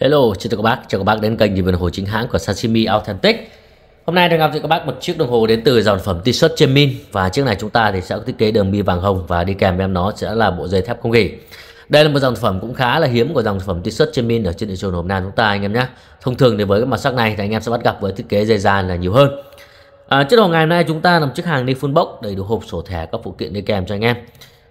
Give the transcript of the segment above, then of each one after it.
Hello, chào các bác, chào các bác đến kênh nhìn đồng hồ chính hãng của Sashimi Authentic. Hôm nay được gặp cho các bác một chiếc đồng hồ đến từ dòng phẩm T-shirt Chemin và chiếc này chúng ta thì sẽ có thiết kế đường bi vàng hồng và đi kèm với em nó sẽ là bộ dây thép không gỉ. Đây là một dòng phẩm cũng khá là hiếm của dòng phẩm T-shirt Chemin ở trên thị trường Việt Nam chúng ta anh em nhé. Thông thường thì với cái màu sắc này thì anh em sẽ bắt gặp với thiết kế dây da là nhiều hơn. À, chiếc đồng hồ ngày hôm nay chúng ta làm chiếc hàng đi full box đầy đủ hộp sổ thẻ các phụ kiện đi kèm cho anh em.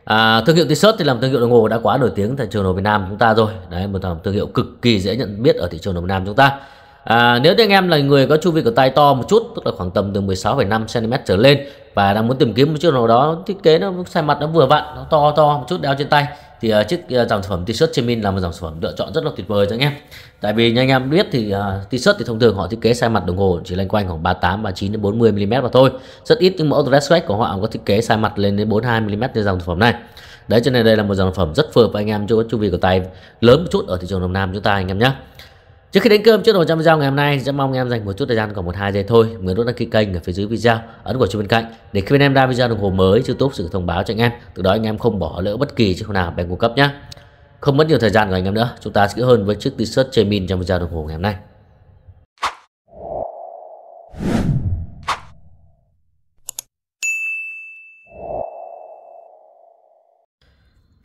À, thương hiệu T-shirt thì làm thương hiệu đồng hồ đã quá nổi tiếng tại trường đồng Việt Nam chúng ta rồi. Đấy, một thương hiệu cực kỳ dễ nhận biết ở thị trường Việt Nam chúng ta. À, nếu như anh em là người có chu vi của tay to một chút, tức là khoảng tầm từ 16,5 cm trở lên và đang muốn tìm kiếm một chiếc đồng hồ đó thiết kế nó size mặt nó vừa vặn, nó to to một chút đeo trên tay thì uh, chiếc uh, dòng sản phẩm t-shirt Chemin là một dòng sản phẩm lựa chọn rất là tuyệt vời cho anh em tại vì như anh em biết thì uh, t-shirt thì thông thường họ thiết kế sai mặt đồng hồ chỉ lên quanh khoảng 38 39 đến 40 mm mà thôi rất ít những mẫu dress sweat của họ có thiết kế sai mặt lên đến 42 mm như dòng sản phẩm này đấy cho nên đây là một dòng sản phẩm rất phù hợp với anh em chỗ chu vi của tay lớn một chút ở thị trường đông Nam chúng ta anh em nhé Trước khi đến cơm trước chốt 100 video ngày hôm nay, rất mong em dành một chút thời gian khoảng 1 2 giây thôi, nhớ nút đăng ký kênh ở phía dưới video, ấn quả chuông bên cạnh để khi bên em ra video đồng hồ mới, YouTube sẽ thông báo cho anh em. Từ đó anh em không bỏ lỡ bất kỳ chiếc nào bên cung cấp nhé. Không mất nhiều thời gian của anh em nữa, chúng ta sẽ hơn với chiếc t-shirt Chemin trong video đồng hồ ngày hôm nay.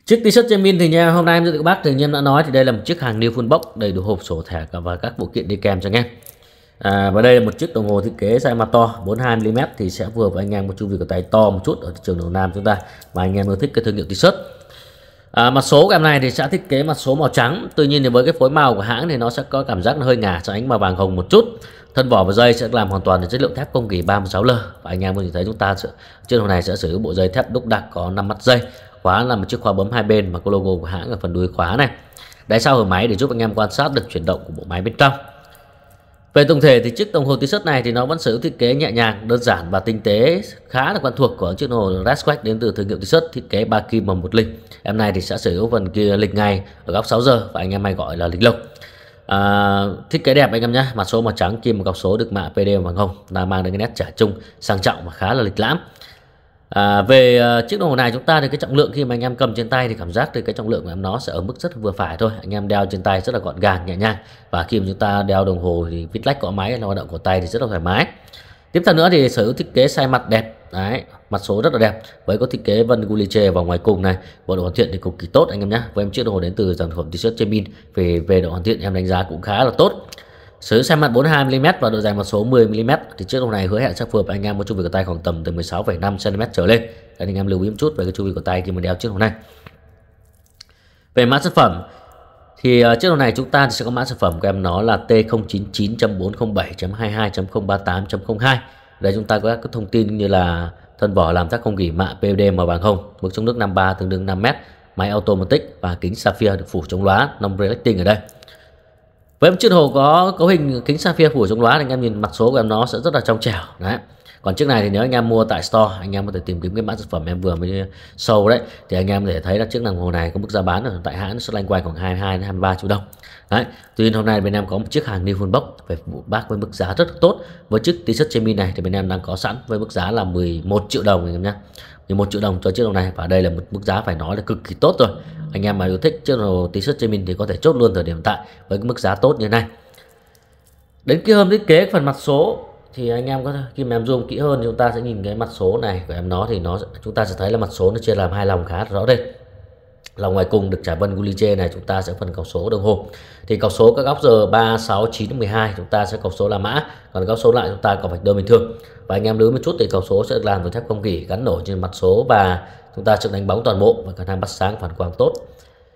Chiếc t-shirt Jamin thì nha, hôm nay em giới thiệu các bác thì như em đã nói thì đây là một chiếc hàng new full box đầy đủ hộp sổ thẻ và các bộ kiện đi kèm cho anh em. À, và đây là một chiếc đồng hồ thiết kế size mà to 42mm thì sẽ vừa với anh em một chu vi của tay to một chút ở thị trường đầu Nam chúng ta mà anh em ưa thích cái thương hiệu t-shirt. À, mặt số của em này thì sẽ thiết kế mặt số màu trắng Tuy nhiên thì với cái phối màu của hãng thì nó sẽ có cảm giác nó hơi ngả cho ánh màu vàng hồng một chút Thân vỏ và dây sẽ làm hoàn toàn từ chất liệu thép công gỉ 36L Và anh em có thể thấy chúng ta sẽ, chiếc đồng này sẽ sử dụng bộ dây thép đúc đặc có 5 mắt dây khóa là một chiếc khóa bấm hai bên mà có logo của hãng ở phần đuôi khóa này đáy sau ở máy để giúp anh em quan sát được chuyển động của bộ máy bên trong về tổng thể thì chiếc đồng hồ tí sắt này thì nó vẫn sở hữu thiết kế nhẹ nhàng, đơn giản và tinh tế khá là quen thuộc của chiếc đồng hồ Rasquatch đến từ thương hiệu tí sắt thiết kế ba kim và một lịch. Em này thì sẽ sở hữu phần kia lịch ngày ở góc 6 giờ và anh em hay gọi là lịch lộc. À, thiết kế đẹp anh em nhé, mặt số màu trắng kim một cọc số được mạ PD bằng không là mang đến cái nét trẻ trung, sang trọng và khá là lịch lãm. À, về ờ, chiếc đồng hồ này chúng ta thì cái trọng lượng khi mà anh em cầm trên tay thì cảm giác thì cái trọng lượng của em nó sẽ ở mức rất vừa phải thôi anh em đeo trên tay rất là gọn gàng nhẹ nhàng và khi mà chúng ta đeo đồng hồ thì vít lách có máy hoạt động của tay thì rất là thoải mái tiếp theo nữa thì sở hữu thiết kế sai mặt đẹp đấy mặt số rất là đẹp với có thiết kế vân guliche vào ngoài cùng này bộ độ hoàn thiện thì cực kỳ tốt anh em nhé với em chiếc đồng hồ đến từ sản phẩm t-shirt chemin về về độ hoàn thiện em đánh giá cũng khá là tốt Sở hữu size mặt 42mm và độ dài mặt số 10mm thì chiếc đồng này hứa hẹn sẽ phù hợp anh em có chu vi của tay khoảng tầm từ 16,5cm trở lên. Đấy, anh em lưu ý một chút về cái chu vi của tay khi mà đeo chiếc đồng này. Về mã sản phẩm thì uh, chiếc đồng này chúng ta thì sẽ có mã sản phẩm của em nó là T099.407.22.038.02. Đây chúng ta có các thông tin như là thân vỏ làm tác không gỉ mạ PVD màu vàng không, mức chống nước 53 tương đương 5m, máy automatic và kính sapphire được phủ chống lóa non reflecting ở đây với em chiếc hồ có cấu hình kính sapphire phủ chống lóa thì anh em nhìn mặt số của em nó sẽ rất là trong trẻo đấy còn chiếc này thì nếu anh em mua tại store anh em có thể tìm kiếm cái mã sản phẩm em vừa mới sâu đấy thì anh em có thể thấy là chiếc đồng hồ này có mức giá bán ở tại hãng xuất lanh quanh khoảng 22 đến 23 triệu đồng đấy tuy nhiên hôm nay bên em có một chiếc hàng new full box về vụ bác với mức giá rất tốt với chiếc t-shirt Gemini này thì bên em đang có sẵn với mức giá là 11 triệu đồng anh em nhé 11 triệu đồng cho chiếc đồng này và đây là một mức giá phải nói là cực kỳ tốt rồi anh em mà yêu thích chiếc đồng t-shirt Gemini thì có thể chốt luôn thời điểm tại với cái mức giá tốt như này đến cái hôm thiết kế phần mặt số thì anh em có khi mà em zoom kỹ hơn chúng ta sẽ nhìn cái mặt số này của em nó thì nó chúng ta sẽ thấy là mặt số nó chia làm hai lòng khá rõ đây lòng ngoài cùng được trả vân Gulice này chúng ta sẽ phần cọc số đồng hồ thì cọc số các góc giờ 3, 6, 9, 12 chúng ta sẽ cọc số là mã còn góc số lại chúng ta cọc vạch đơn bình thường và anh em lưu một chút thì cọc số sẽ được làm từ thép không gỉ gắn nổi trên mặt số và chúng ta sẽ đánh bóng toàn bộ và khả năng bắt sáng phản quang tốt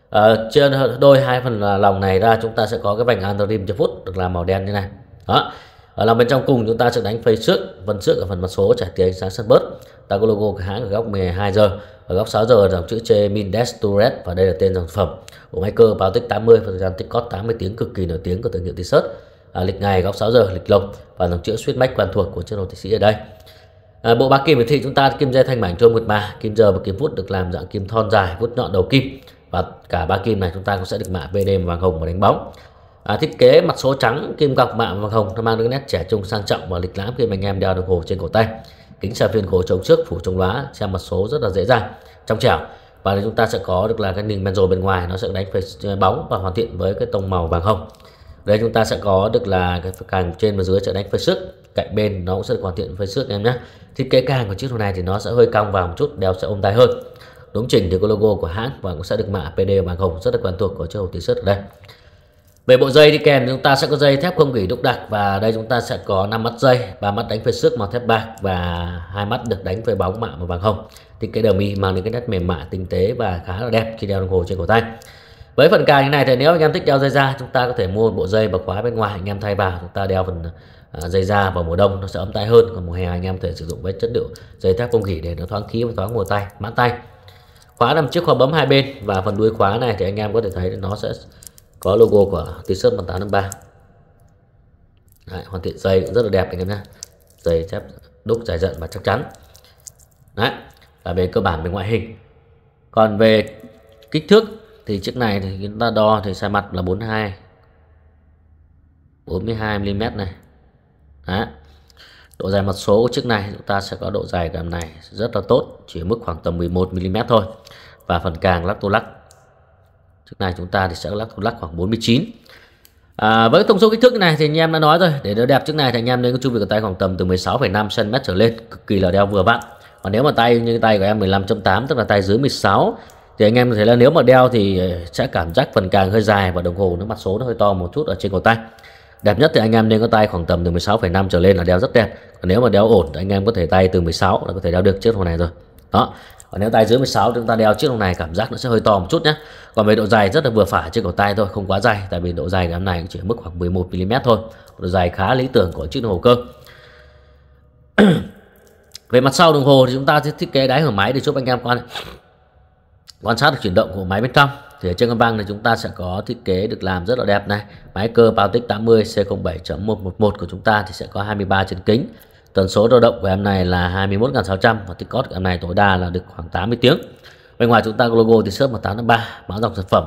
à, trên đôi hai phần lòng này ra chúng ta sẽ có cái vành algorithm cho phút được làm màu đen như này đó ở lòng bên trong cùng chúng ta sẽ đánh phây trước vân trước ở phần mặt số trải tiền sáng sân bớt ta có logo của hãng ở góc 12 giờ ở góc 6 giờ dòng chữ chê Mindes Touret và đây là tên sản phẩm của máy cơ báo tích 80 phần gian tích cót 80 tiếng cực kỳ nổi tiếng của thương hiệu t-shirt à, lịch ngày góc 6 giờ lịch lộc và dòng chữ suýt mách quen thuộc của chân đồ thị sĩ ở đây à, bộ ba kim hiển thị chúng ta kim dây thanh mảnh trôi một mà kim giờ và kim phút được làm dạng kim thon dài vút nhọn đầu kim và cả ba kim này chúng ta cũng sẽ được mạ VD vàng hồng và đánh bóng à, thiết kế mặt số trắng kim cọc mạ vàng hồng nó mang được nét trẻ trung sang trọng và lịch lãm khi anh em đeo đồng hồ trên cổ tay kính xà phiên gỗ chống trước phủ chống lóa xem mặt số rất là dễ dàng trong trẻo và chúng ta sẽ có được là cái nền benzo bên ngoài nó sẽ đánh về ờ, bóng và hoàn thiện với cái tông màu vàng hồng đây chúng ta sẽ có được là cái càng trên và dưới sẽ đánh phơi sức cạnh bên nó cũng sẽ được hoàn thiện phơi sức em nhé thiết kế càng của chiếc đồ này thì nó sẽ hơi cong vào một chút đeo sẽ ôm tay hơn đúng chỉnh thì có logo của hãng và cũng sẽ được mạ PD vàng hồng rất là quen thuộc của chiếc hộp tí sứt ở đây về bộ dây đi kèm chúng ta sẽ có dây thép không gỉ đúc đặc và đây chúng ta sẽ có 5 mắt dây, ba mắt đánh phê sức màu thép bạc và hai mắt được đánh phê bóng mạ màu vàng hồng. Thì cái đầu mi mang đến cái nét mềm mại tinh tế và khá là đẹp khi đeo đồng hồ trên cổ tay. Với phần cài như này thì nếu anh em thích đeo dây da chúng ta có thể mua một bộ dây và khóa bên ngoài anh em thay vào chúng ta đeo phần à, dây da vào mùa đông nó sẽ ấm tay hơn còn mùa hè anh em có thể sử dụng với chất liệu dây thép không gỉ để nó thoáng khí và thoáng mùa tay mát tay khóa nằm trước khóa bấm hai bên và phần đuôi khóa này thì anh em có thể thấy nó sẽ có logo của t-shirt 1853 Đấy, hoàn thiện dây cũng rất là đẹp anh em nhé dây chép đúc dài dặn và chắc chắn Đấy, là về cơ bản về ngoại hình còn về kích thước thì chiếc này thì chúng ta đo thì sai mặt là 42 42 mm này Đấy. độ dài mặt số của chiếc này chúng ta sẽ có độ dài cảm này rất là tốt chỉ mức khoảng tầm 11 mm thôi và phần càng lắc tô lắc trước này chúng ta thì sẽ lắc lắc khoảng 49 à, với tổng số kích thước này thì anh em đã nói rồi để nó đẹp trước này thì anh em nên có chu vị của tay khoảng tầm từ 16,5 cm trở lên cực kỳ là đeo vừa vặn còn nếu mà tay như tay của em 15.8 tức là tay dưới 16 thì anh em có thể là nếu mà đeo thì ờ, sẽ cảm giác phần càng hơi dài và đồng hồ nó mặt số nó hơi to một chút ở trên cổ tay đẹp nhất thì anh em nên có tay khoảng tầm từ 16,5 trở lên là đeo rất đẹp còn nếu mà đeo ổn thì anh em có thể tay từ 16 là có thể đeo được chiếc hồ này rồi đó còn nếu tay dưới 16 chúng ta đeo chiếc lông này cảm giác nó sẽ hơi to một chút nhé còn về độ dài rất là vừa phải trên cổ tay thôi không quá dài tại vì độ dài ngày hôm nay chỉ ở mức khoảng 11 mm thôi độ dài khá lý tưởng của chiếc đồng hồ cơ về mặt sau đồng hồ thì chúng ta sẽ thiết kế đáy hở máy để giúp anh em quan quan sát được chuyển động của máy bên trong thì ở trên con băng này chúng ta sẽ có thiết kế được làm rất là đẹp này máy cơ Baltic 80 C07.111 của chúng ta thì sẽ có 23 chân kính Tần số dao động của em này là 21.600 và tích cót của em này tối đa là được khoảng 80 tiếng. Bên ngoài chúng ta có logo thì shop là 853, mã dòng sản phẩm.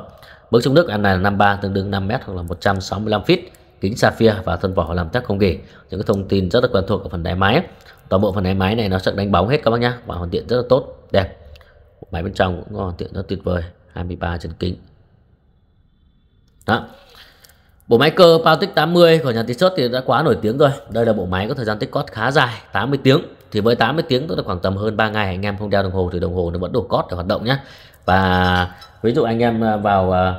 Bước trong nước em này là 53 tương đương 5 m hoặc là 165 feet kính sapphire và thân vỏ làm thép không gỉ những cái thông tin rất là quen thuộc ở phần đáy máy toàn bộ phần đáy máy này nó sẽ đánh bóng hết các bác nhá và hoàn thiện rất là tốt đẹp máy bên trong cũng hoàn thiện rất tuyệt vời 23 chân kính đó Bộ máy cơ Pautic 80 của nhà T-shirt thì đã quá nổi tiếng rồi. Đây là bộ máy có thời gian tích cót khá dài, 80 tiếng. Thì với 80 tiếng tức là khoảng tầm hơn 3 ngày anh em không đeo đồng hồ thì đồng hồ nó vẫn đủ cót để hoạt động nhé. Và ví dụ anh em à, vào à,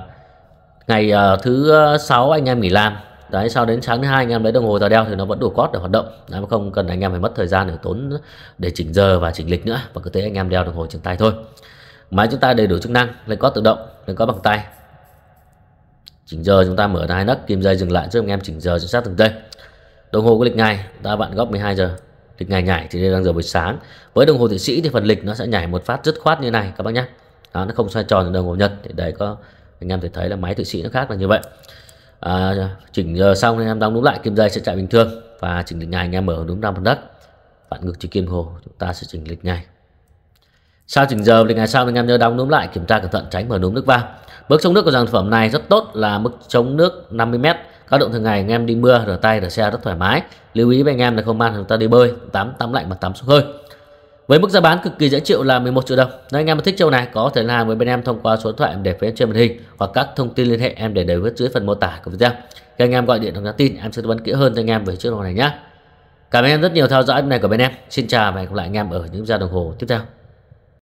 ngày à, thứ 6 anh em nghỉ làm đấy sau đến sáng thứ hai anh em lấy đồng hồ ra đeo thì nó vẫn đủ cót để hoạt động đấy, không cần anh em phải mất thời gian để tốn để chỉnh giờ và chỉnh lịch nữa và cứ thế anh em đeo đồng hồ trên tay thôi máy chúng ta đầy đủ chức năng lên cót tự động lên cót bằng tay chỉnh giờ chúng ta mở ra hai nấc kim dây dừng lại giúp anh em chỉnh giờ chính xác từng giây đồng hồ có lịch ngày ta bạn góc 12 giờ lịch ngày nhảy thì đây đang giờ buổi sáng với đồng hồ thụy sĩ thì phần lịch nó sẽ nhảy một phát dứt khoát như này các bác nhé đó, nó không xoay tròn như đồng hồ nhật thì đấy có anh em thể thấy là máy thụy sĩ nó khác là như vậy à, chỉnh giờ xong anh em đóng đúng lại kim dây sẽ chạy bình thường và chỉnh lịch ngày anh em mở đúng năm phần đất bạn ngược chỉ kim hồ chúng ta sẽ chỉnh lịch ngày sau chỉnh giờ thì ngày sau anh em nhớ đóng núm lại kiểm tra cẩn thận tránh mở núm nước vào. mức chống nước của sản phẩm này rất tốt là mức chống nước 50m. Các động thường ngày anh em đi mưa rửa tay rửa xe rất thoải mái. Lưu ý với anh em là không mang chúng ta đi bơi, tắm tắm lạnh mà tắm xuống hơi. Với mức giá bán cực kỳ dễ chịu là 11 triệu đồng. Nếu anh em thích chiếc này có thể làm với bên em thông qua số điện thoại em để phía trên màn hình hoặc các thông tin liên hệ em để đều dưới phần mô tả của video. Các anh em gọi điện hoặc nhắn tin em sẽ tư vấn kỹ hơn cho anh em về chiếc đồng hồ này nhé. Cảm ơn em rất nhiều theo dõi này của bên em. Xin chào và hẹn gặp lại anh em ở những gia đồng hồ tiếp theo.